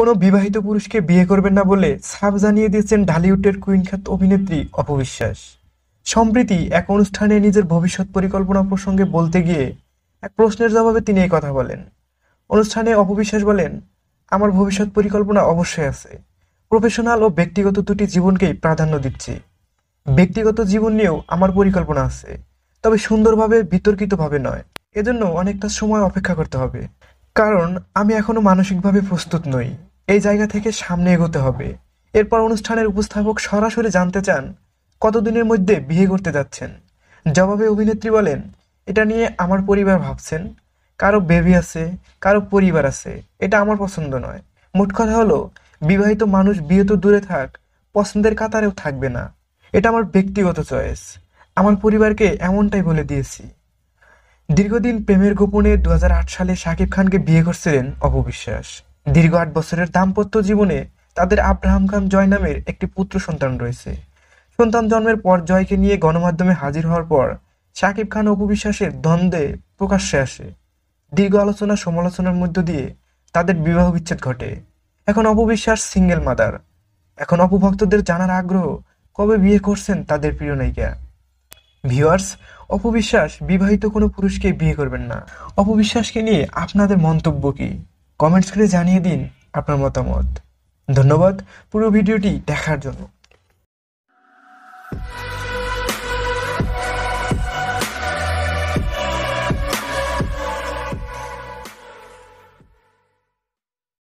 কোনো বিবাহিত পুরুষকে বিয়ে করবেন না বলে সাফ জানিয়ে দিয়েছেন ঢালিউডের কুইনখ্যাত অভিনেত্রী অপবিশ্বাস সম্প্রীতি এক অনুষ্ঠানে নিজের ভবিষ্যৎ পরিকল্পনা প্রসঙ্গে বলতে গিয়ে এক প্রশ্নের জবাবে তিনি এই কথা বলেন অনুষ্ঠানে অপবিশ্বাস বলেন আমার ভবিষ্যৎ পরিকল্পনা অবশ্যই আছে প্রফেশনাল ও ব্যক্তিগত দুটি জীবনকেই প্রাধান্য দিচ্ছি ব্যক্তিগত জীবন নিয়েও আমার পরিকল্পনা আছে তবে সুন্দরভাবে বিতর্কিতভাবে নয় এজন্য অনেকটা সময় অপেক্ষা করতে হবে কারণ আমি এখনো মানসিকভাবে প্রস্তুত নই এই জায়গা থেকে সামনে এগোতে হবে এরপর অনুষ্ঠানের উপস্থাপক সরাসরি জানতে চান কতদিনের মধ্যে বিয়ে করতে যাচ্ছেন জবাবে অভিনেত্রী বলেন এটা নিয়ে আমার পরিবার ভাবছেন কারো বেবি আছে কারো পরিবার আছে এটা আমার পছন্দ নয় মোট কথা হলো বিবাহিত মানুষ বিয়ে তো দূরে থাক পছন্দের কাতারেও থাকবে না এটা আমার ব্যক্তিগত চয়েস আমার পরিবারকে এমনটাই বলে দিয়েছি দীর্ঘদিন প্রেমের গোপনে দু সালে শাকিব খানকে বিয়ে করছিলেন অপবিশ্বাস দীর্ঘ আট বছরের দাম্পত্য জীবনে তাদের আব্রাহাম খান জয় নামের একটি পুত্র সন্তান রয়েছে সন্তান জন্মের পর জয়কে নিয়ে গণমাধ্যমে হাজির হওয়ার পর শাকিব খান অপবিশ্বাসের দ্বন্দ্বে প্রকাশ্যে আসে দীর্ঘ আলোচনা সমালোচনার মধ্য দিয়ে তাদের বিবাহ বিচ্ছেদ ঘটে এখন অপবিশ্বাস সিঙ্গেল মাদার এখন অপভক্তদের জানার আগ্রহ কবে বিয়ে করছেন তাদের প্রিয় নায়িকা ভিওয়ার্স অপবিশ্বাস বিবাহিত কোনো পুরুষকে বিয়ে করবেন না অপবিশ্বাসকে নিয়ে আপনাদের মন্তব্য কী কমেন্টস করে জানিয়ে দিন আপনার মতামত ধন্যবাদ পুরো ভিডিওটি দেখার জন্য